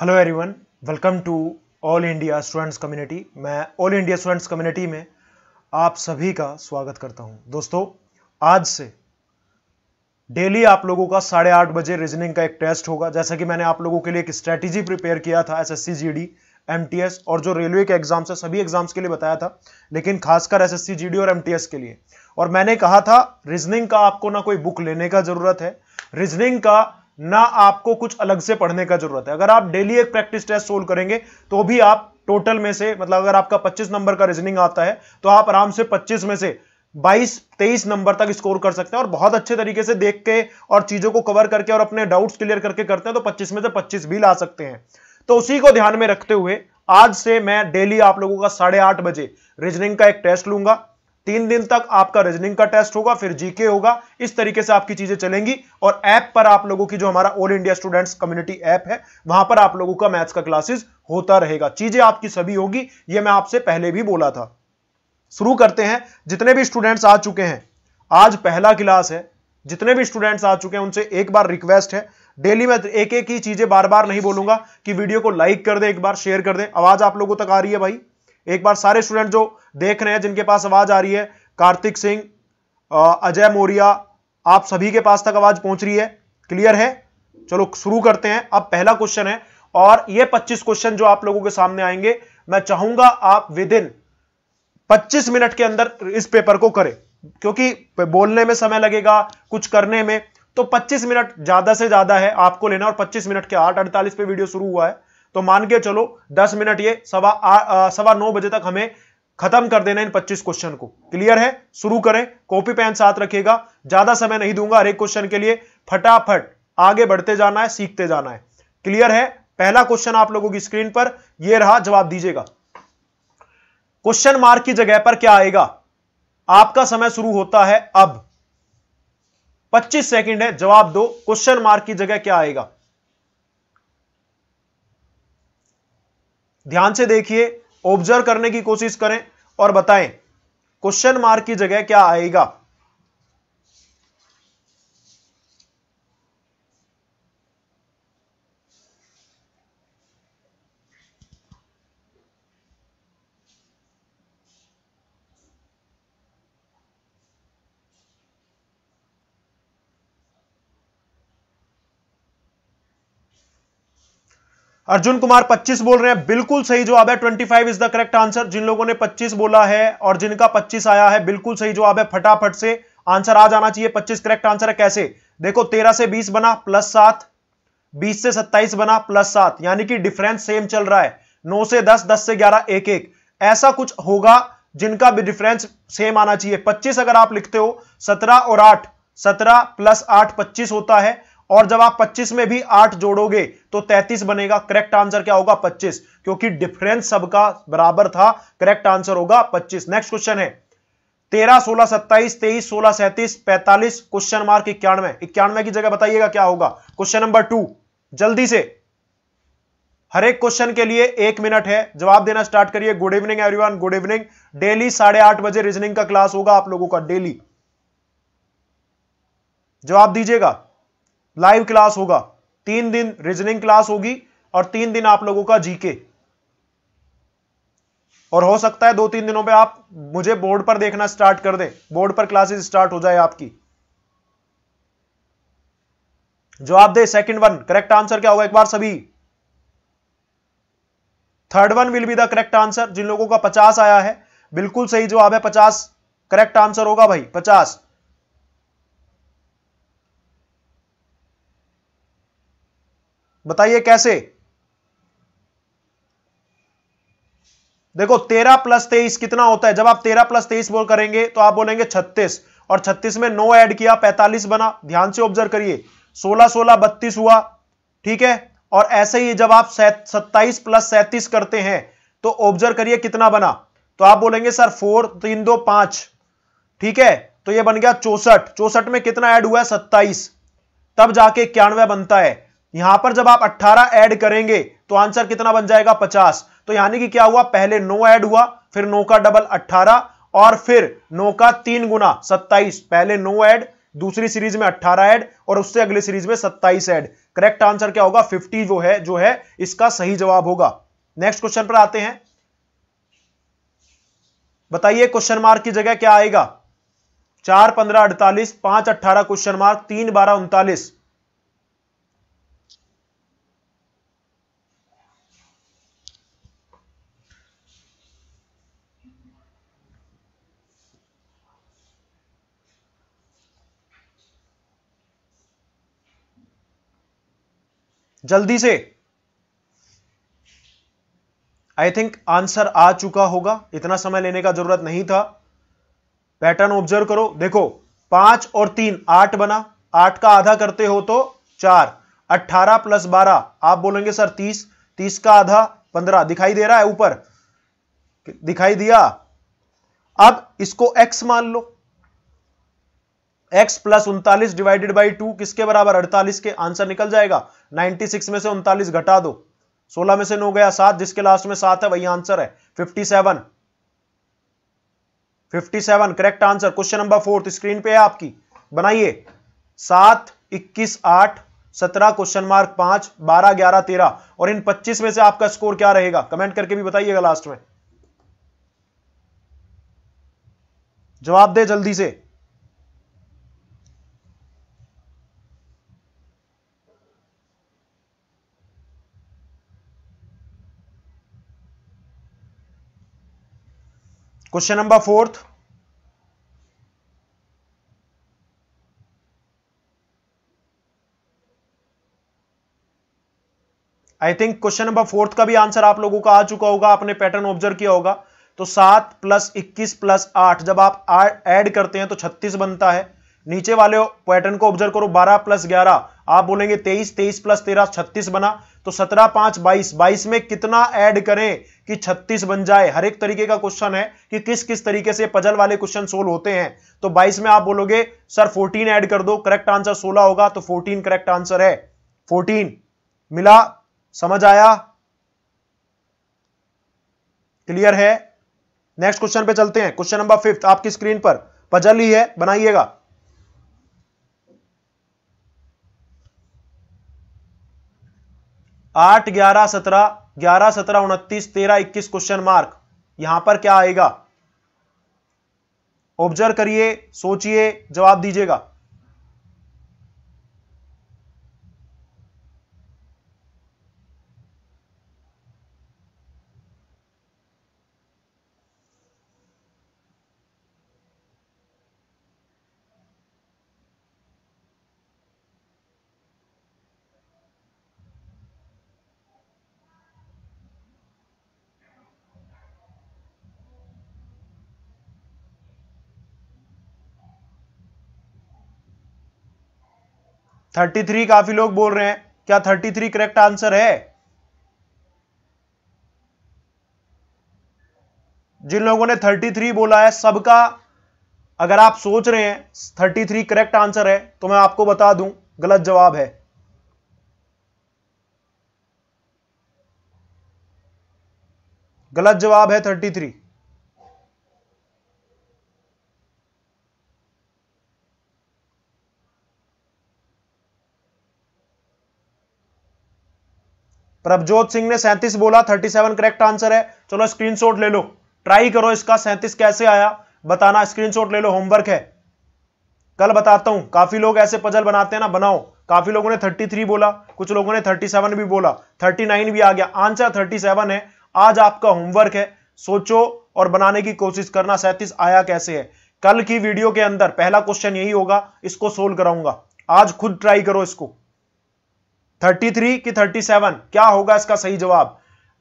hello everyone welcome to all India students community मैं all India students community में आप सभी का स्वागत करता हूं दोस्तों आज से डेली आप लोगों का साढ़े आठ बजे रीजनिंग का एक टेस्ट होगा जैसा कि मैंने आप लोगों के लिए एक स्ट्रेटजी प्रिपेयर किया था एस एस एमटीएस और जो रेलवे के एग्जाम्स है सभी एग्जाम्स के लिए बताया था लेकिन खासकर एसएससी जीडी और एमटीएस के लिए और मैंने कहा था रीजनिंग का आपको ना कोई बुक लेने का जरूरत है रीजनिंग का ना आपको कुछ अलग से पढ़ने का जरूरत है अगर आप डेली एक प्रैक्टिस टेस्ट सोल्व करेंगे तो भी आप टोटल में से मतलब अगर आपका 25 नंबर का रीजनिंग आता है तो आप आराम से 25 में से 22 23 नंबर तक स्कोर कर सकते हैं और बहुत अच्छे तरीके से देख के और चीजों को कवर करके और अपने डाउट्स क्लियर करके करते हैं तो 25 में से 25 भी ला सकते हैं तो उसी को ध्यान में रखते हुए आज से मैं डेली आप लोगों का साढ़े आठ बजे रीजनिंग का एक टेस्ट लूंगा तीन दिन तक आपका रीजनिंग का टेस्ट होगा फिर जीके होगा इस तरीके से आपकी चीजें चलेंगी और ऐप पर आप लोगों की जो हमारा all India students community app है वहां पर आप लोगों का मैथ्स का क्लासेस होता रहेगा चीजें आपकी सभी होगी ये मैं आपसे पहले भी बोला था शुरू करते हैं जितने भी स्टूडेंट्स आ चुके हैं आज पहला क्लास है जितने भी स्टूडेंट्स आ चुके हैं उनसे एक बार रिक्वेस्ट है डेली मैं एक एक ही चीजें बार बार नहीं बोलूंगा कि वीडियो को लाइक कर दे एक बार शेयर कर दे आवाज आप लोगों तक आ रही है भाई एक बार सारे स्टूडेंट जो देख रहे हैं जिनके पास आवाज आ रही है कार्तिक सिंह अजय मौर्या आप सभी के पास तक आवाज पहुंच रही है क्लियर है चलो शुरू करते हैं अब पहला क्वेश्चन है और ये 25 क्वेश्चन जो आप लोगों के सामने आएंगे मैं चाहूंगा आप विद इन 25 मिनट के अंदर इस पेपर को करें क्योंकि बोलने में समय लगेगा कुछ करने में तो 25 मिनट ज्यादा से ज्यादा है आपको लेना और 25 मिनट के आठ अड़तालीस पे वीडियो शुरू हुआ है तो मान के चलो दस मिनट ये सवा सवा नौ बजे तक हमें खत्म कर देना इन 25 क्वेश्चन को क्लियर है शुरू करें कॉपी पेन साथ रखिएगा ज्यादा समय नहीं दूंगा हर एक क्वेश्चन के लिए फटाफट आगे बढ़ते जाना है सीखते जाना है क्लियर है पहला क्वेश्चन आप लोगों की स्क्रीन पर यह रहा जवाब दीजिएगा क्वेश्चन मार्क की जगह पर क्या आएगा आपका समय शुरू होता है अब 25 सेकंड है जवाब दो क्वेश्चन मार्क की जगह क्या आएगा ध्यान से देखिए ऑब्जर्व करने की कोशिश करें और बताएं क्वेश्चन मार्क की जगह क्या आएगा अर्जुन कुमार 25 बोल रहे हैं बिल्कुल सही जवाब है 25 इज द करेक्ट आंसर जिन लोगों ने 25 बोला है और जिनका 25 आया है बिल्कुल सही जवाब है फटाफट से आंसर आ जाना चाहिए 25 करेक्ट आंसर है कैसे देखो 13 से 20 बना प्लस सात बीस से 27 बना प्लस सात यानी कि डिफरेंस सेम चल रहा है नौ से दस दस से ग्यारह एक एक ऐसा कुछ होगा जिनका भी डिफरेंस सेम आना चाहिए पच्चीस अगर आप लिखते हो सत्रह और आठ सत्रह प्लस आठ पच्चीस होता है और जब आप 25 में भी आठ जोड़ोगे तो 33 बनेगा करेक्ट आंसर क्या होगा 25 क्योंकि डिफरेंस सबका बराबर था करेक्ट आंसर होगा 25 नेक्स्ट क्वेश्चन है 13 16 27 23 16 सैंतीस पैंतालीस क्वेश्चन मार्क इक्यानवे इक्यानवे की जगह बताइएगा क्या होगा क्वेश्चन नंबर टू जल्दी से हर एक क्वेश्चन के लिए एक मिनट है जवाब देना स्टार्ट करिए good evening everyone good evening daily साढ़े आठ बजे रीजनिंग का क्लास होगा आप लोगों का डेली जवाब दीजिएगा लाइव क्लास होगा तीन दिन रीजनिंग क्लास होगी और तीन दिन आप लोगों का जीके और हो सकता है दो तीन दिनों में आप मुझे बोर्ड पर देखना स्टार्ट कर दे बोर्ड पर क्लासेस स्टार्ट हो जाए आपकी जो आप the second one correct answer क्या होगा एक बार सभी third one will be the correct answer जिन लोगों का पचास आया है बिल्कुल सही आप है पचास करेक्ट आंसर होगा भाई पचास बताइए कैसे देखो तेरह प्लस तेईस कितना होता है जब आप तेरह प्लस तेईस बोल करेंगे तो आप बोलेंगे छत्तीस और छत्तीस में नो ऐड किया पैंतालीस बना ध्यान से ऑब्जर्व करिए सोलह सोलह बत्तीस हुआ ठीक है और ऐसे ही जब आप सत्ताईस प्लस सैंतीस करते हैं तो ऑब्जर्व करिए कितना बना तो आप बोलेंगे सर फोर तीन दो पांच ठीक है तो ये बन गया चौसठ चौसठ में कितना ऐड हुआ है सत्ताईस तब जाके इक्यानवे बनता है यहां पर जब आप 18 ऐड करेंगे तो आंसर कितना बन जाएगा 50 तो यानी कि क्या हुआ पहले नो ऐड हुआ फिर नो का डबल 18 और फिर नो का तीन गुना 27 पहले नो ऐड दूसरी सीरीज में 18 ऐड और उससे अगले सीरीज में 27 ऐड करेक्ट आंसर क्या होगा 50 जो है जो है इसका सही जवाब होगा नेक्स्ट क्वेश्चन पर आते हैं बताइए क्वेश्चन मार्क की जगह क्या आएगा चार पंद्रह अड़तालीस पांच अट्ठारह क्वेश्चन मार्क तीन बारह उनतालीस जल्दी से आई थिंक आंसर आ चुका होगा इतना समय लेने का जरूरत नहीं था पैटर्न ऑब्जर्व करो देखो पांच और तीन आठ बना आठ का आधा करते हो तो चार अट्ठारह प्लस बारह आप बोलेंगे सर तीस तीस का आधा पंद्रह दिखाई दे रहा है ऊपर दिखाई दिया अब इसको एक्स मान लो एक्स प्लस उनतालीस डिवाइडेड बाई टू किसके बराबर अड़तालीस के आंसर निकल जाएगा 96 में से उनतालीस घटा दो 16 में से नौ गया सात जिसके लास्ट में सात है वही आंसर है 57 57 correct answer question number fourth screen पे है आपकी बनाइए सात इक्कीस आठ सत्रह क्वेश्चन मार्क पांच बारह ग्यारह तेरह और इन पच्चीस में से आपका स्कोर क्या रहेगा कमेंट करके भी बताइएगा लास्ट में जवाब दे जल्दी से question number fourth I think question number fourth का भी आंसर आप लोगों का आ चुका होगा आपने पैटर्न ऑब्जर्व किया होगा तो सात प्लस इक्कीस प्लस आठ जब आप ऐड करते हैं तो छत्तीस बनता है नीचे वाले पैटर्न को ऑब्जर्व करो बारह प्लस ग्यारह आप बोलेंगे तेईस तेईस प्लस तेरह छत्तीस बना तो सत्रह पांच बाईस बाईस में कितना ऐड करें कि छत्तीस बन जाए हर एक तरीके का क्वेश्चन है कि किस किस तरीके से पजल वाले क्वेश्चन सोल्व होते हैं तो बाईस में आप बोलोगे सर फोर्टीन ऐड कर दो करेक्ट आंसर सोलह होगा तो फोर्टीन करेक्ट आंसर है फोर्टीन मिला समझ आया क्लियर है नेक्स्ट क्वेश्चन पे चलते हैं क्वेश्चन नंबर फिफ्थ आपकी स्क्रीन पर पजल ही है बनाइएगा आठ ग्यारह सत्रह ग्यारह सत्रह उनतीस तेरह इक्कीस क्वेश्चन मार्क यहां पर क्या आएगा ऑब्जर्व करिए सोचिए जवाब दीजिएगा थर्टी थ्री काफी लोग बोल रहे हैं क्या थर्टी थ्री करेक्ट आंसर है जिन लोगों ने थर्टी थ्री बोला है सबका अगर आप सोच रहे हैं थर्टी थ्री करेक्ट आंसर है तो मैं आपको बता दूं गलत जवाब है गलत जवाब है थर्टी थ्री प्रभजोत सिंह ने सैंतीस बोला थर्टी सेवन करेक्ट आंसर है चलो स्क्रीनशॉट ले लो ट्राई करो इसका सैंतीस कैसे आया बताना स्क्रीनशॉट ले लो होमवर्क है कल बताता हूं काफी लोग ऐसे पजल बनाते हैं ना बनाओ काफी लोगों ने 33 बोला कुछ लोगों ने 37 भी बोला 39 भी आ गया आंसर 37 है आज आपका होमवर्क है सोचो और बनाने की कोशिश करना सैंतीस आया कैसे है कल की वीडियो के अंदर पहला क्वेश्चन यही होगा इसको सोल्व कराऊंगा आज खुद ट्राई करो इसको 33 कि 37 क्या होगा इसका सही जवाब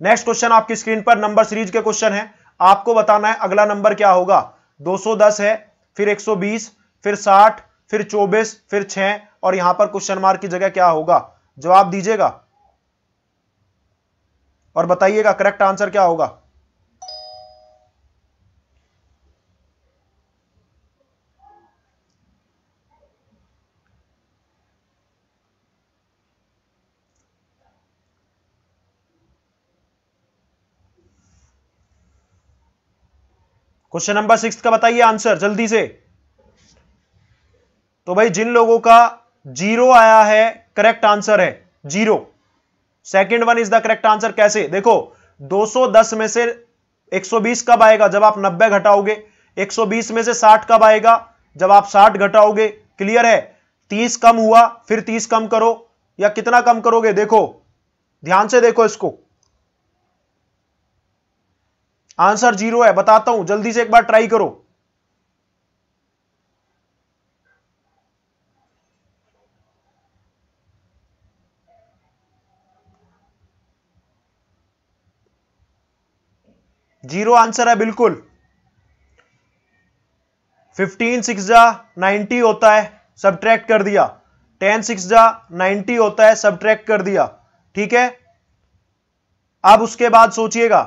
नेक्स्ट क्वेश्चन आपकी स्क्रीन पर नंबर सीरीज के क्वेश्चन है आपको बताना है अगला नंबर क्या होगा 210 है फिर 120 फिर 60 फिर 24 फिर 6 और यहां पर क्वेश्चन मार्क की जगह क्या होगा जवाब दीजिएगा और बताइएगा करेक्ट आंसर क्या होगा क्वेश्चन नंबर सिक्स का बताइए आंसर जल्दी से तो भाई जिन लोगों का जीरो आया है करेक्ट आंसर है zero second one is the correct answer कैसे देखो 210 में से 120 कब आएगा जब आप 90 घटाओगे 120 में से 60 कब आएगा जब आप 60 घटाओगे क्लियर है 30 कम हुआ फिर 30 कम करो या कितना कम करोगे देखो ध्यान से देखो इसको आंसर जीरो है बताता हूं जल्दी से एक बार ट्राई करो जीरो आंसर है बिल्कुल फिफ्टीन सिक्स जा नाइनटी होता है सब कर दिया टेन सिक्स जा नाइनटी होता है सब कर दिया ठीक है अब उसके बाद सोचिएगा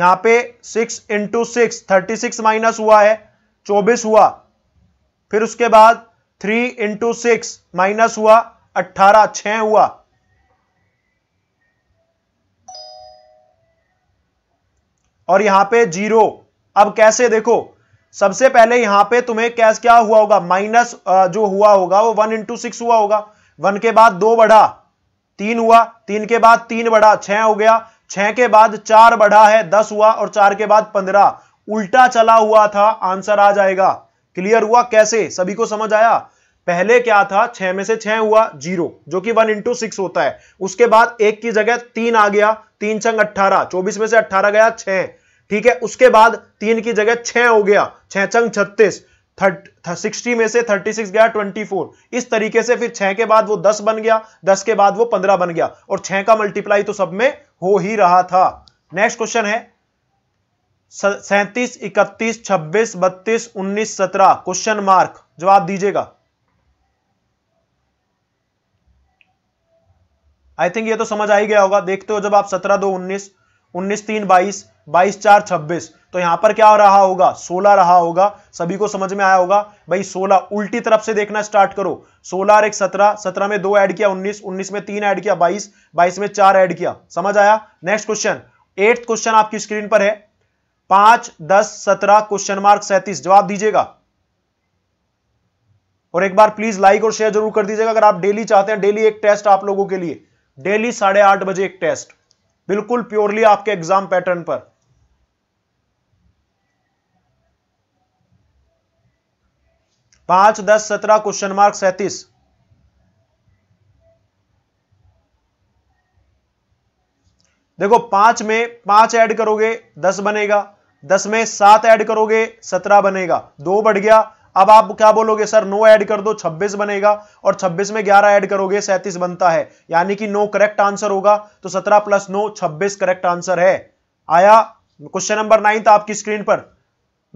यहां पे six into six thirty six minus हुआ है चौबीस हुआ फिर उसके बाद थ्री इंटू सिक्स माइनस हुआ अट्ठारह छ हुआ और यहां पे जीरो अब कैसे देखो सबसे पहले यहां पे तुम्हें कैस क्या हुआ होगा माइनस जो हुआ होगा वो वन इंटू सिक्स हुआ होगा वन के बाद दो बढ़ा तीन हुआ तीन के बाद तीन बढ़ा छह हो गया छह के बाद चार बढ़ा है दस हुआ और चार के बाद पंद्रह उल्टा चला हुआ था आंसर आ जाएगा क्लियर हुआ कैसे सभी को समझ आया पहले क्या था छह में से छह हुआ जीरो जो कि वन इंटू सिक्स होता है उसके बाद एक की जगह तीन आ गया तीन चंग अट्ठारह चौबीस में से अट्ठारह गया छह ठीक है उसके बाद तीन की जगह छह हो गया छह चंग छत्तीस थर्ट सिक्सटी में से थर्टी सिक्स गया ट्वेंटी फोर इस तरीके से फिर छह के बाद वो दस बन गया दस के बाद वो पंद्रह बन गया और छह का मल्टीप्लाई तो सब में हो ही रहा था नेक्स्ट क्वेश्चन है सैंतीस इकतीस छब्बीस बत्तीस उन्नीस सत्रह क्वेश्चन मार्क जवाब दीजिएगा आई थिंक ये तो समझ आ ही गया होगा देखते हो जब आप सत्रह दो उन्नीस उन्नीस तीन बाईस बाईस चार छब्बीस तो यहां पर क्या हो रहा होगा सोलह रहा होगा सभी को समझ में आया होगा भाई सोलह उल्टी तरफ से देखना स्टार्ट करो सोलह और एक सत्रह सत्रह में दो ऐड किया उन्नीस उन्नीस में तीन ऐड किया बाईस बाईस में चार ऐड किया समझ आया नेक्स्ट क्वेश्चन एट्थ क्वेश्चन आपकी स्क्रीन पर है पांच दस सत्रह क्वेश्चन मार्क सैंतीस जवाब दीजिएगा और एक बार प्लीज लाइक और शेयर जरूर कर दीजिएगा अगर आप डेली चाहते हैं डेली एक टेस्ट आप लोगों के लिए डेली साढ़े आठ बजे एक टेस्ट बिल्कुल प्योरली आपके एग्जाम पैटर्न पर पांच दस सत्रह क्वेश्चन मार्क सैतीस देखो पांच में पांच ऐड करोगे दस बनेगा दस में सात ऐड करोगे सत्रह बनेगा दो बढ़ गया अब आप क्या बोलोगे सर नो ऐड कर दो 26 बनेगा और 26 में 11 ऐड करोगे 37 बनता है यानी कि नो करेक्ट आंसर होगा तो 17 प्लस नो 26 करेक्ट आंसर है आया क्वेश्चन नंबर नाइन्थ आपकी स्क्रीन पर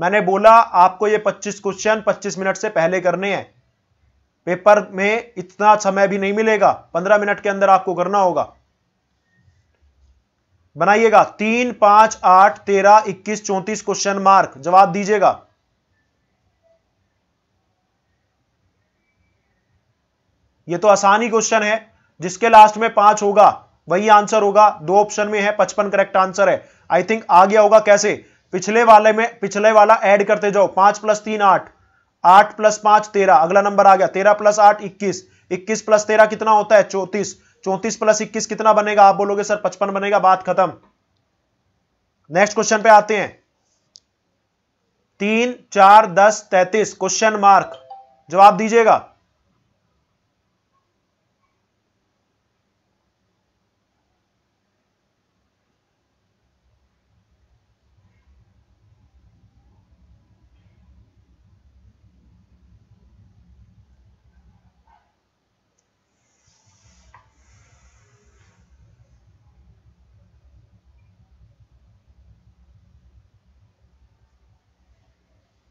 मैंने बोला आपको ये 25 क्वेश्चन 25 मिनट से पहले करने हैं पेपर में इतना समय भी नहीं मिलेगा पंद्रह मिनट के अंदर आपको करना होगा बनाइएगा तीन पांच आठ तेरह इक्कीस चौंतीस क्वेश्चन मार्क जवाब दीजिएगा ये तो आसान ही क्वेश्चन है जिसके लास्ट में पांच होगा वही आंसर होगा दो ऑप्शन में है पचपन करेक्ट आंसर है आई थिंक आ गया होगा कैसे पिछले वाले में पिछले वाला ऐड करते जाओ पांच प्लस तीन आठ आठ प्लस पांच तेरह अगला नंबर आ गया तेरह प्लस आठ इक्कीस इक्कीस प्लस तेरह कितना होता है चौतीस चौतीस प्लस इक्कीस कितना बनेगा आप बोलोगे सर पचपन बनेगा बात खत्म नेक्स्ट क्वेश्चन पे आते हैं तीन चार दस तैतीस क्वेश्चन मार्क जवाब दीजिएगा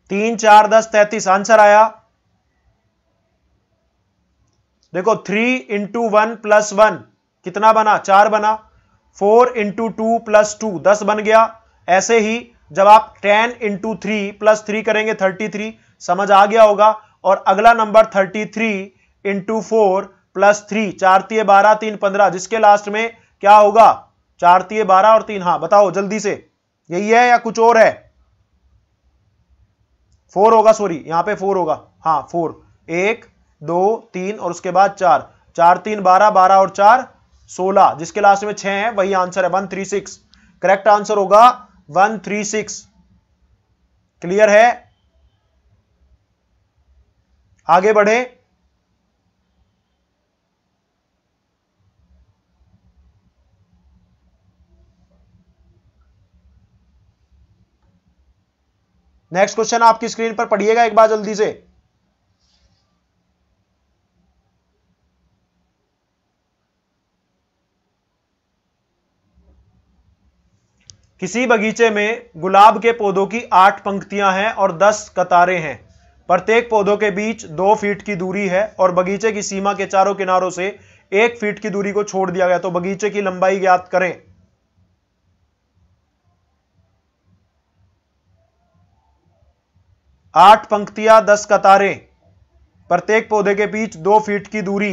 तीन चार दस तैतीस आंसर आया देखो three into one plus one कितना बना चार बना four into two plus two दस बन गया ऐसे ही जब आप ten into three plus three करेंगे थर्टी थ्री समझ आ गया होगा और अगला नंबर thirty three into four plus three चार तीय बारह तीन पंद्रह जिसके लास्ट में क्या होगा चार तीय बारह और तीन हाँ बताओ जल्दी से यही है या कुछ और है फोर होगा सॉरी यहां पे फोर होगा हाँ फोर एक दो तीन और उसके बाद चार चार तीन बारह बारह और चार सोलह जिसके लास्ट में छह है वही आंसर है one three six correct answer होगा वन थ्री सिक्स क्लियर है आगे बढ़े नेक्स्ट क्वेश्चन आपकी स्क्रीन पर पढ़िएगा एक बार जल्दी से किसी बगीचे में गुलाब के पौधों की आठ पंक्तियां हैं और दस कतारें हैं प्रत्येक पौधों के बीच दो फीट की दूरी है और बगीचे की सीमा के चारों किनारों से एक फीट की दूरी को छोड़ दिया गया तो बगीचे की लंबाई ज्ञात करें आठ पंक्तियां दस कतारें प्रत्येक पौधे के बीच दो फीट की दूरी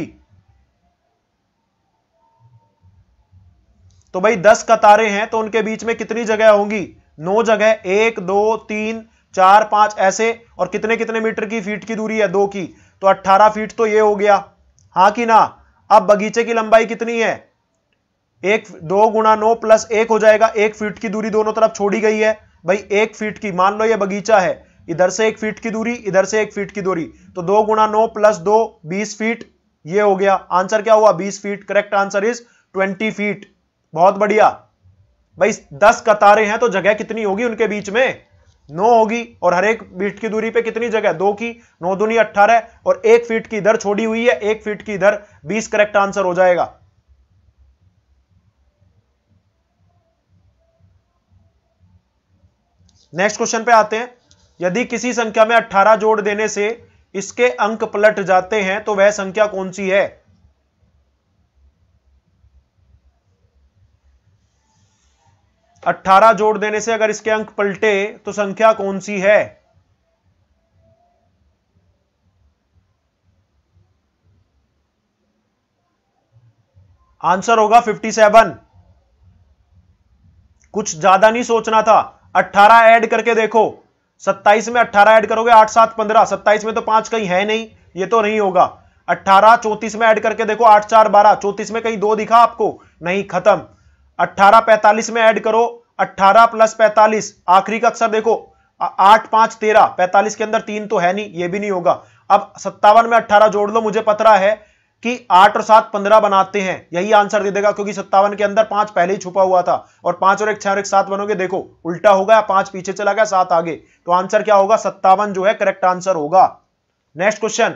तो भाई दस कतारें हैं तो उनके बीच में कितनी जगह होंगी नौ जगह एक दो तीन चार पांच ऐसे और कितने कितने मीटर की फीट की दूरी है दो की तो अट्ठारह फीट तो ये हो गया हां कि ना अब बगीचे की लंबाई कितनी है एक दो गुणा नौ प्लस एक हो जाएगा एक फीट की दूरी दोनों तरफ छोड़ी गई है भाई एक फीट की मान लो ये बगीचा है इधर से एक फीट की दूरी इधर से एक फीट की दूरी तो दो गुणा नौ प्लस दो बीस फीट ये हो गया आंसर क्या हुआ बीस feet correct answer is twenty feet बहुत बढ़िया भाई दस कतारें हैं तो जगह कितनी होगी उनके बीच में नौ होगी और हर एक फीट की दूरी पे कितनी जगह दो की नौ दूनी अट्ठारह और एक फीट की इधर छोड़ी हुई है एक फीट की इधर बीस करेक्ट आंसर हो जाएगा नेक्स्ट क्वेश्चन पे आते हैं यदि किसी संख्या में अट्ठारह जोड़ देने से इसके अंक पलट जाते हैं तो वह संख्या कौन सी है अट्ठारह जोड़ देने से अगर इसके अंक पलटे तो संख्या कौन सी है आंसर होगा 57 कुछ ज्यादा नहीं सोचना था 18 ऐड करके देखो सत्ताईस में अट्ठारह ऐड करोगे आठ सात पंद्रह सत्ताईस में तो पांच कहीं है नहीं ये तो नहीं होगा अट्ठारह चौतीस में ऐड करके देखो आठ चार बारह चौतीस में कहीं दो दिखा आपको नहीं खत्म अट्ठारह पैंतालीस में ऐड करो अट्ठारह प्लस पैंतालीस आखिरी का अक्सर देखो आठ पांच तेरह पैंतालीस के अंदर तीन तो है नहीं ये भी नहीं होगा अब सत्तावन में अट्ठारह जोड़ लो मुझे पतरा है कि आठ और सात पंद्रह बनाते हैं यही आंसर दे देगा क्योंकि सत्तावन के अंदर पांच पहले ही छुपा हुआ था और पांच और एक छह और एक सात बनोगे देखो उल्टा होगा या पांच पीछे चला गया सात आगे तो आंसर क्या होगा सत्तावन जो है करेक्ट आंसर होगा नेक्स्ट क्वेश्चन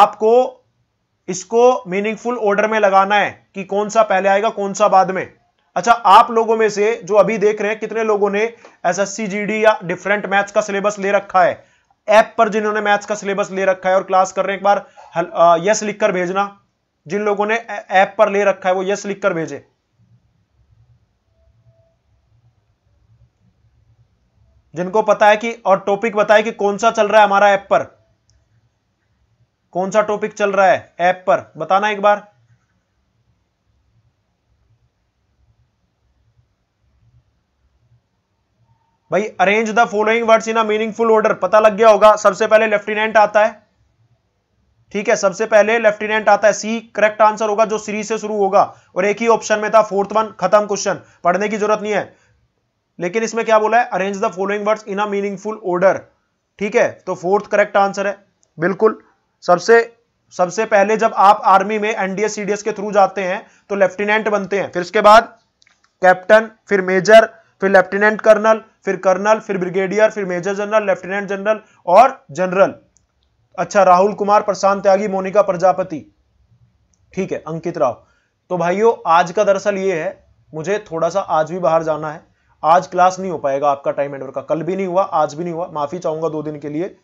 आपको इसको मीनिंगफुल ऑर्डर में लगाना है कि कौन सा पहले आएगा कौन सा बाद में अच्छा आप लोगों में से जो अभी देख रहे हैं कितने लोगों ने एस एस या डिफरेंट मैथ्स का सिलेबस ले रखा है ऐप पर जिन्होंने मैथ्स का सिलेबस ले रखा है और क्लास कर रहे हैं एक बार यस लिखकर भेजना जिन लोगों ने ऐप पर ले रखा है वो यस लिखकर भेजे जिनको पता है कि और टॉपिक बताए कि कौन सा चल रहा है हमारा ऐप पर कौन सा टॉपिक चल रहा है ऐप पर बताना एक बार भाई arrange the following words in a meaningful order पता लग गया होगा सबसे पहले लेफ्टिनेंट आता है ठीक है सबसे पहले लेफ्टिनेंट आता है सी करेक्ट आंसर होगा जो सीरीज से शुरू होगा और एक ही ऑप्शन में था फोर्थ वन खत्म क्वेश्चन पढ़ने की जरूरत नहीं है लेकिन इसमें क्या बोला है arrange the following words in a meaningful order ठीक है तो फोर्थ करेक्ट आंसर है बिल्कुल सबसे सबसे पहले जब आप आर्मी में एनडीएस सीडीएस के थ्रू जाते हैं तो लेफ्टिनेंट बनते हैं फिर उसके बाद कैप्टन फिर मेजर फिर लेफ्टिनेंट कर्नल फिर कर्नल फिर ब्रिगेडियर फिर मेजर जनरल लेफ्टिनेंट जनरल और जनरल अच्छा राहुल कुमार प्रशांत त्यागी मोनिका प्रजापति ठीक है अंकित राव तो भाइयों आज का दरअसल ये है मुझे थोड़ा सा आज भी बाहर जाना है आज क्लास नहीं हो पाएगा आपका टाइम एंडवर का कल भी नहीं हुआ आज भी नहीं हुआ माफी चाहूंगा दो दिन के लिए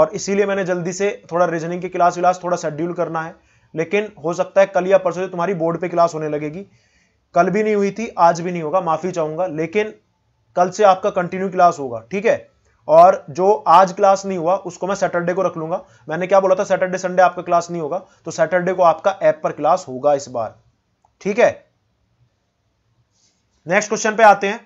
और इसीलिए मैंने जल्दी से थोड़ा रीजनिंग की क्लास विलास थोड़ा शेड्यूल करना है लेकिन हो सकता है कल या परसों तुम्हारी बोर्ड पे क्लास होने लगेगी कल भी नहीं हुई थी आज भी नहीं होगा माफी चाहूंगा लेकिन कल से आपका कंटिन्यू क्लास होगा ठीक है और जो आज क्लास नहीं हुआ उसको मैं सैटरडे को रख लूंगा मैंने क्या बोला था सैटरडे संडे आपका क्लास नहीं होगा तो सैटरडे को आपका ऐप पर क्लास होगा इस बार ठीक है नेक्स्ट क्वेश्चन पे आते हैं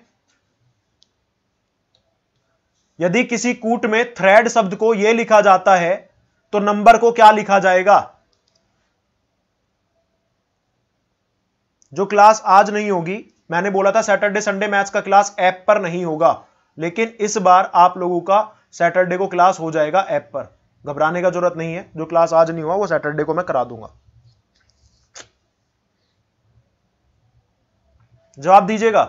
यदि किसी कूट में थ्रेड शब्द को यह लिखा जाता है तो नंबर को क्या लिखा जाएगा जो क्लास आज नहीं होगी मैंने बोला था सैटरडे संडे मैथ्स का क्लास ऐप पर नहीं होगा लेकिन इस बार आप लोगों का सैटरडे को क्लास हो जाएगा ऐप पर घबराने का जरूरत नहीं है जो क्लास आज नहीं हुआ वो सैटरडे को मैं करा दूंगा जवाब दीजिएगा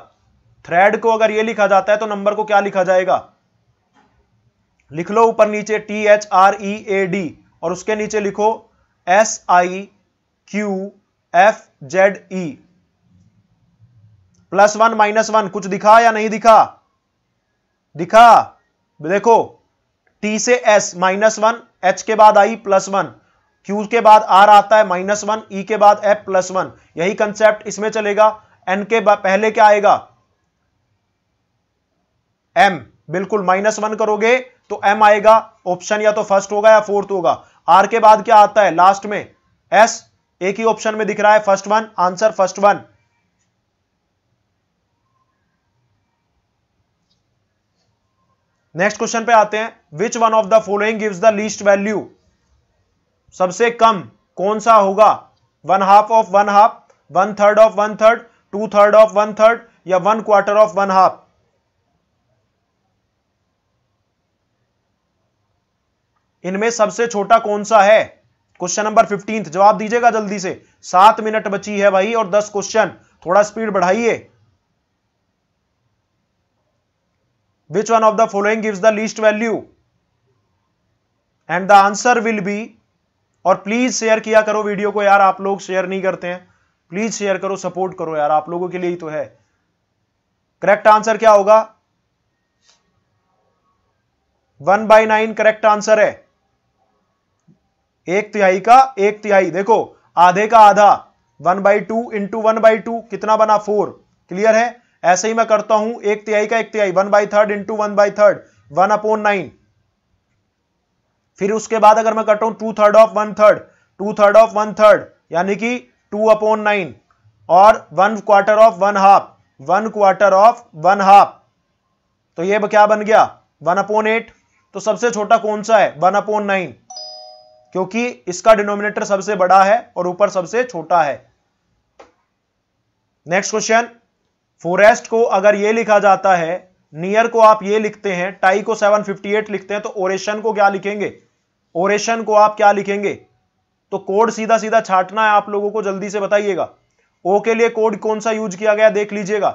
थ्रेड को अगर ये लिखा जाता है तो नंबर को क्या लिखा जाएगा लिख लो ऊपर नीचे T H R E A D और उसके नीचे लिखो S I Q F Z E plus one minus one कुछ दिखा या नहीं दिखा दिखा देखो टी से एस माइनस वन एच के बाद आई प्लस वन क्यू के बाद आर आता है माइनस वन ई e के बाद F प्लस वन यही कंसेप्ट इसमें चलेगा एन के पहले क्या आएगा एम बिल्कुल माइनस वन करोगे तो एम आएगा ऑप्शन या तो फर्स्ट होगा या फोर्थ होगा आर के बाद क्या आता है लास्ट में एस एक ही ऑप्शन में दिख रहा है first one answer first one next question पे आते हैं which one of the following gives the least value सबसे कम कौन सा होगा one half of one half one third of one third two third of one third या one quarter of one half इनमें सबसे छोटा कौन सा है क्वेश्चन नंबर फिफ्टींथ जवाब दीजिएगा जल्दी से सात मिनट बची है भाई और दस क्वेश्चन थोड़ा स्पीड बढ़ाइए which one of the following gives the least value and the answer will be और प्लीज शेयर किया करो वीडियो को यार आप लोग शेयर नहीं करते हैं प्लीज शेयर करो सपोर्ट करो यार आप लोगों के लिए ही तो है करेक्ट आंसर क्या होगा one by nine correct answer है एक तिहाई का एक तिहाई देखो आधे का आधा one by two into one by two कितना बना फोर क्लियर है ऐसे ही मैं करता हूं एक तिहाई का एक तिहाई one by third into one by third one upon nine फिर उसके बाद अगर मैं करता हूं two third of one third two third of one third यानी कि टू अपॉन नाइन और one quarter of one half one quarter of one half तो ये क्या बन गया वन अपॉन एट तो सबसे छोटा कौन सा है वन अपॉन नाइन क्योंकि इसका डिनोमिनेटर सबसे बड़ा है और ऊपर सबसे छोटा है नेक्स्ट क्वेश्चन फोरेस्ट को अगर ये लिखा जाता है नियर को आप ये लिखते हैं टाई को 758 लिखते हैं तो ओरेशन को क्या लिखेंगे ओरेशन को आप क्या लिखेंगे तो कोड सीधा सीधा छाटना है आप लोगों को जल्दी से बताइएगा ओ के लिए कोड कौन सा यूज किया गया देख लीजिएगा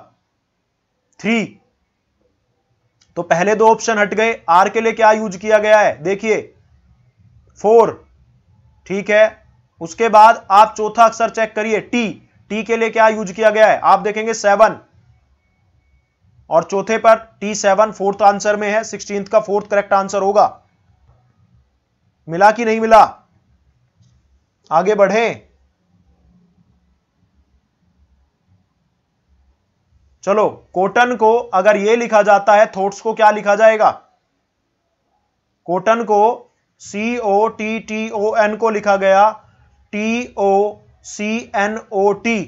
थ्री तो पहले दो ऑप्शन हट गए आर के लिए क्या यूज किया गया है देखिए फोर ठीक है उसके बाद आप चौथा अक्षर चेक करिए टी टी के लिए क्या यूज किया गया है आप देखेंगे सेवन और चौथे पर टी सेवन फोर्थ आंसर में है सिक्सटीन का फोर्थ करेक्ट आंसर होगा मिला कि नहीं मिला आगे बढ़े चलो कोटन को अगर ये लिखा जाता है थॉट्स को क्या लिखा जाएगा कोटन को C O T T O N को लिखा गया T O C N O T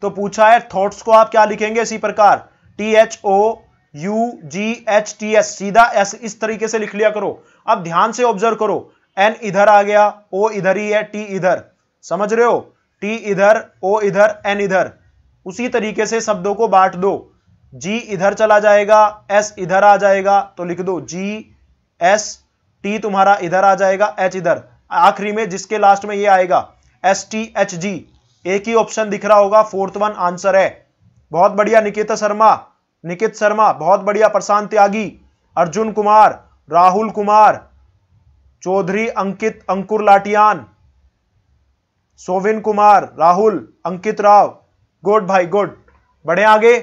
तो पूछा है थॉट्स को आप क्या लिखेंगे इसी प्रकार T H O U G H T S सीधा एस इस तरीके से लिख लिया करो अब ध्यान से ऑब्जर्व करो एन इधर आ गया ओ इधर ही है टी इधर समझ रहे हो टी इधर ओ इधर एन इधर उसी तरीके से शब्दों को बांट दो जी इधर चला जाएगा एस इधर आ जाएगा तो लिख दो जी एस टी तुम्हारा इधर आ जाएगा एच इधर आखिरी में जिसके लास्ट में ये आएगा एस टी एच जी एक ही ऑप्शन दिख रहा होगा फोर्थ वन आंसर है बहुत बढ़िया निकेता शर्मा निकित शर्मा बहुत बढ़िया प्रशांत त्यागी अर्जुन कुमार राहुल कुमार चौधरी अंकित अंकुर लाटियान सोविन कुमार राहुल अंकित राव गुड भाई गुड बढ़े आगे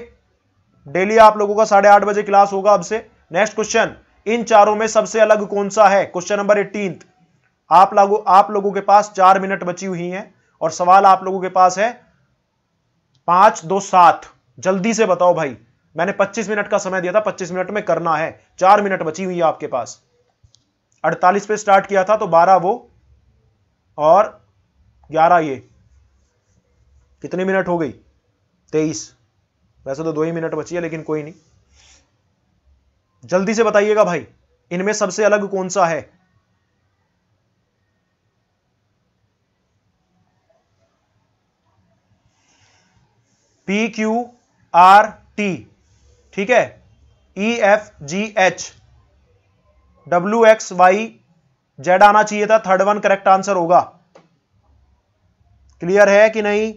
डेली आप लोगों का साढ़े आठ बजे क्लास होगा अब से नेक्स्ट क्वेश्चन इन चारों में सबसे अलग कौन सा है क्वेश्चन नंबर एटीन आप लोगों आप लोगों के पास चार मिनट बची हुई हैं और सवाल आप लोगों के पास है पांच दो सात जल्दी से बताओ भाई मैंने 25 मिनट का समय दिया था 25 मिनट में करना है चार मिनट बची हुई है आपके पास 48 पे स्टार्ट किया था तो 12 वो और 11 ये कितने मिनट हो गई 23 वैसे तो दो ही मिनट बची है लेकिन कोई नहीं जल्दी से बताइएगा भाई इनमें सबसे अलग कौन सा है पी क्यू आर टी ठीक है E F G H W X Y Z आना चाहिए था थर्ड वन करेक्ट आंसर होगा क्लियर है कि नहीं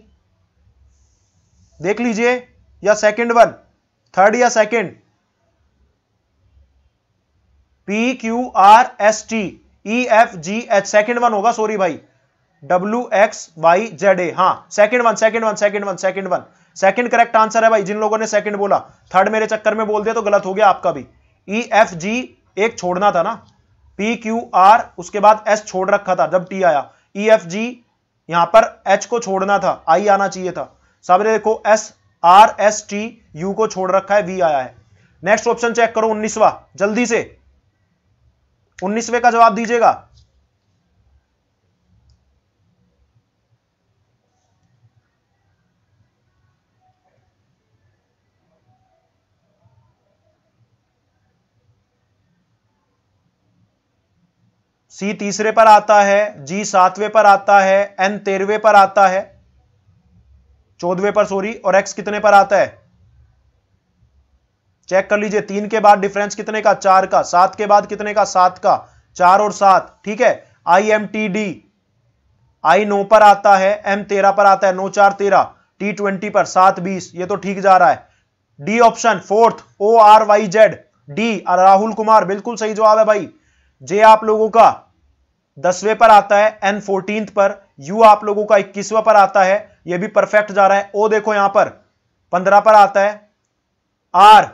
देख लीजिए या सेकंड वन थर्ड या second P Q R S T E F G H second one होगा सॉरी भाई W X Y Z A हाँ second one second one second one second one second correct answer है भाई जिन लोगों ने second बोला third मेरे चक्कर में बोल दिया तो गलत हो गया आपका भी ई एफ जी एक छोड़ना था ना पी क्यू आर उसके बाद एस छोड़ रखा था जब टी आया ई e, एफ जी यहां पर एच को छोड़ना था आई आना चाहिए था सामने देखो S R S T U को छोड़ रखा है वी आया है नेक्स्ट ऑप्शन चेक करो उन्नीसवा जल्दी से उन्नीसवे का जवाब दीजिएगा सी तीसरे पर आता है जी सातवें पर आता है एन तेरहवें पर आता है चौदवे पर सॉरी और एक्स कितने पर आता है चेक कर लीजिए तीन के बाद डिफरेंस कितने का चार का सात के बाद कितने का सात का चार और सात ठीक है I M T D I नो पर आता है एम तेरह पर आता है नो चार तेरह टी ट्वेंटी पर सात बीस ये तो ठीक जा रहा है D option fourth O R Y Z D Rahul Kumar बिल्कुल सही जवाब है भाई जे आप लोगों का दसवें पर आता है एन फोर्टीन पर यू आप लोगों का इक्कीसवा पर आता है यह भी परफेक्ट जा रहा है ओ देखो यहां पर पंद्रह पर आता है आर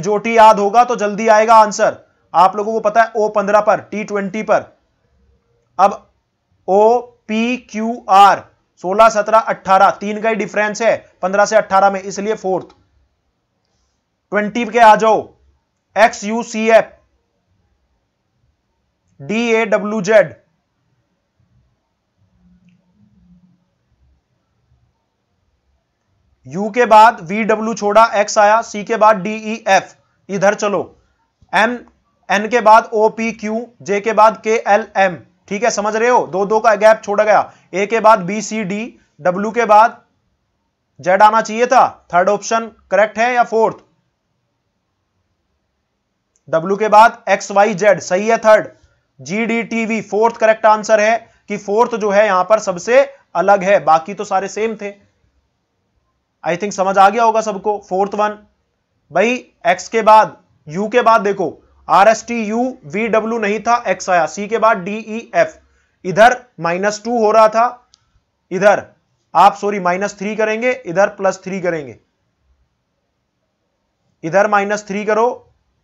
इजोटी याद होगा तो जल्दी आएगा आंसर आप लोगों को पता है ओ पंद्रह पर टी ट्वेंटी पर अब ओ पी क्यू आर सोलह सत्रह अट्ठारह तीन का ही डिफरेंस है पंद्रह से अट्ठारह में इसलिए फोर्थ ट्वेंटी के आ जाओ X U C F D A W Z U के बाद वी डब्ल्यू छोड़ा एक्स आया सी के बाद डी ई एफ इधर चलो एम एन के बाद ओ पी क्यू जे के बाद के एल एम ठीक है समझ रहे हो दो दो का गैप छोड़ा गया ए के बाद बी सी डी डब्ल्यू के बाद जेड आना चाहिए था थर्ड ऑप्शन करेक्ट है या फोर्थ डब्ल्यू के बाद एक्स वाई जेड सही है third GDTV fourth correct answer है कि फोर्थ जो है यहां पर सबसे अलग है बाकी तो सारे सेम थे आई थिंक समझ आ गया होगा सबको फोर्थ वन भाई एक्स के बाद यू के बाद देखो R S T U V W नहीं था एक्स आया सी के बाद डी ई एफ इधर माइनस टू हो रहा था इधर आप सॉरी माइनस थ्री करेंगे इधर प्लस थ्री करेंगे इधर माइनस थ्री करो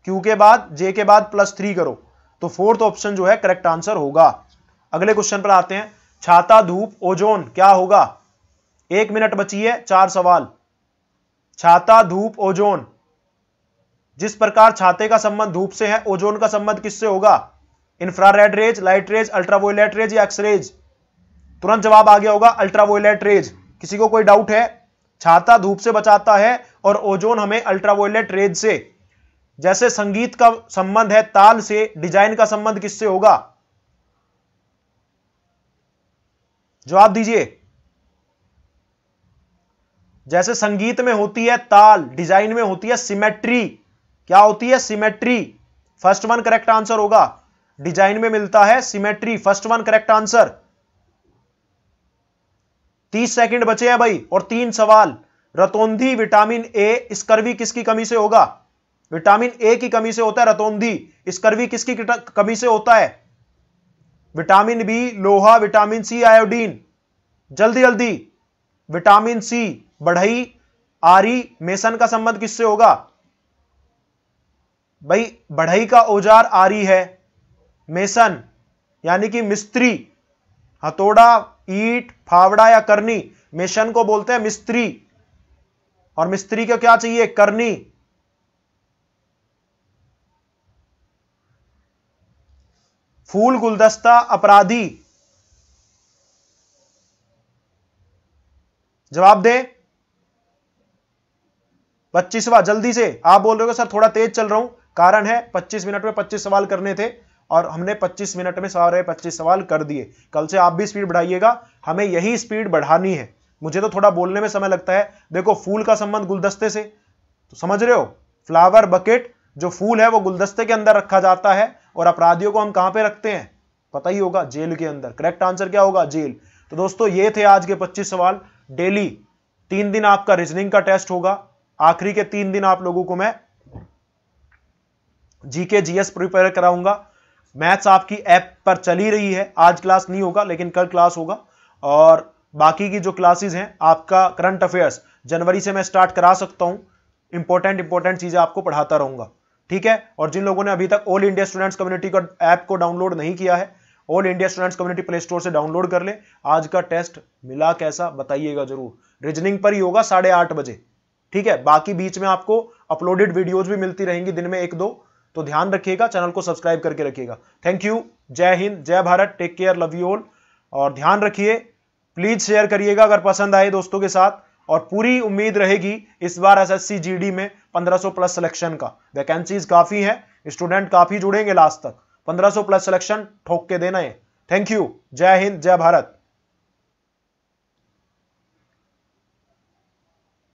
क्यू के बाद जे के बाद प्लस थ्री करो तो फोर्थ ऑप्शन जो है करेक्ट आंसर होगा अगले क्वेश्चन पर आते हैं छाता धूप ओजोन क्या होगा एक मिनट बची है चार सवाल छाता धूप ओजोन जिस प्रकार छाते का संबंध धूप से है ओजोन का संबंध किससे होगा infrared rays light rays ultraviolet rays या एक्सरेज तुरंत जवाब आ गया होगा अल्ट्रावोलेट रेज किसी को कोई डाउट है छाता धूप से बचाता है और ओजोन हमें अल्ट्रावोलेट रेज से जैसे संगीत का संबंध है ताल से डिजाइन का संबंध किससे होगा जवाब दीजिए जैसे संगीत में होती है ताल डिजाइन में होती है सिमेट्री क्या होती है symmetry first one correct answer होगा डिजाइन में मिलता है symmetry first one correct answer तीस सेकंड बचे हैं भाई और तीन सवाल रतौंधी विटामिन ए स्कर्वी किसकी कमी से होगा विटामिन ए की कमी से होता है रतौंधी स्कर्वी किसकी कमी से होता है विटामिन बी लोहा विटामिन सी आयोडीन जल्दी जल्दी विटामिन सी बढ़ई आरी मेसन का संबंध किससे होगा भाई बढ़ई का औजार आरी है मेसन यानी कि मिस्त्री हथोड़ा ईट फावड़ा या करनी मेसन को बोलते हैं मिस्त्री और मिस्त्री को क्या चाहिए करनी फूल गुलदस्ता अपराधी जवाब दे पच्चीसवा जल्दी से आप बोल रहे हो सर थोड़ा तेज चल रहा हूं कारण है 25 मिनट में 25 सवाल करने थे और हमने 25 मिनट में सारे 25 सवाल कर दिए कल से आप भी स्पीड बढ़ाइएगा हमें यही स्पीड बढ़ानी है मुझे तो थोड़ा बोलने में समय लगता है देखो फूल का संबंध गुलदस्ते से तो समझ रहे हो फ्लावर बकेट जो फूल है वो गुलदस्ते के अंदर रखा जाता है और अपराधियों को हम कहां पे रखते हैं पता ही होगा जेल के अंदर करेक्ट आंसर क्या होगा जेल तो दोस्तों ये थे आज के 25 सवाल डेली तीन दिन आपका रीजनिंग का टेस्ट होगा आखिरी के तीन दिन आप लोगों को मैं जीके जीएस प्रिपेयर कराऊंगा मैथ्स आपकी ऐप पर चली रही है आज क्लास नहीं होगा लेकिन कल क्लास होगा और बाकी की जो क्लासेस हैं आपका करंट अफेयर्स जनवरी से मैं स्टार्ट करा सकता हूं इंपॉर्टेंट इंपॉर्टेंट चीजें आपको पढ़ाता रहूंगा ठीक है और जिन लोगों ने अभी तक ऑल इंडिया स्टूडेंट्स कम्युनिटी का ऐप को डाउनलोड नहीं किया है all India students community play store से डाउनलोड कर ले आज का टेस्ट मिला कैसा बताइएगा जरूर रीजनिंग पर ही होगा साढ़े आठ बजे ठीक है बाकी बीच में आपको अपलोडेड वीडियोज भी मिलती रहेंगी दिन में एक दो तो ध्यान रखिएगा चैनल को सब्सक्राइब करके रखिएगा thank you Jai Hind Jai Bharat take care love you all और ध्यान रखिए प्लीज शेयर करिएगा अगर पसंद आए दोस्तों के साथ और पूरी उम्मीद रहेगी इस बार एसएससी जीडी में 1500 प्लस सिलेक्शन का वैकेंसीज काफी हैं स्टूडेंट काफी जुड़ेंगे लास्ट तक 1500 प्लस सिलेक्शन ठोक के देना है थैंक यू जय हिंद जय भारत